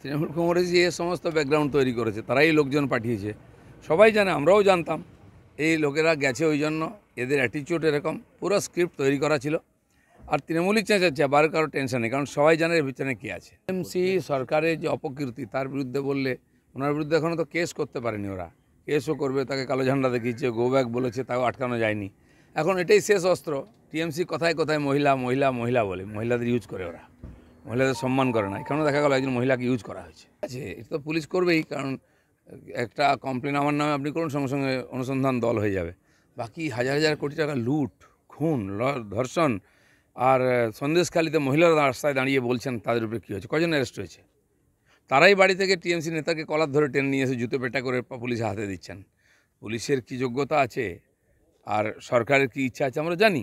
তৃণমূল কংগ্রেস যে সমস্ত ব্যাকগ্রাউন্ড তৈরি করেছে তারাই লোকজন পাঠিয়েছে সবাই জানে আমরাও জানতাম এই লোকেরা গেছে ওই জন্য এদের অ্যাটিচিউড এরকম পুরো স্ক্রিপ্ট তৈরি করা ছিল আর তৃণমূলই চেঁচাচ্ছে আবার কারো টেনশন নেই কারণ সবাই জানে এর পিছনে কী আছে এমসি সরকারের যে অপকীর্তি তার বিরুদ্ধে বললে ওনার বিরুদ্ধে এখনও তো কেস করতে পারেনি ওরা কেসও করবে তাকে কালো ঝান্ডা দেখিয়েছে গো ব্যাক বলেছে তাও আটকানো যায়নি এখন এটাই শেষ অস্ত্র টিএমসি কথায় কথায় মহিলা মহিলা মহিলা বলে মহিলাদের ইউজ করে ওরা মহিলাদের সম্মান করে না এখানেও দেখা গেল একজন মহিলাকে ইউজ করা হয়েছে আছে এটা তো পুলিশ করবেই কারণ একটা কমপ্লেন আমার নামে আপনি করুন সঙ্গে সঙ্গে অনুসন্ধান দল হয়ে যাবে বাকি হাজার হাজার কোটি টাকা লুট খুন ধর্ষণ আর সন্দেশখালিতে মহিলারা রাস্তায় দাঁড়িয়ে বলছেন তাদের উপরে কী হয়েছে কজন অ্যারেস্ট হয়েছে তারাই বাড়ি থেকে টিএমসি নেতাকে কলার ধরে টেনে নিয়ে এসে জুতো পেটা করে পুলিশে হাতে দিচ্ছেন পুলিশের কি যোগ্যতা আছে আর সরকারের কি ইচ্ছা আছে আমরা জানি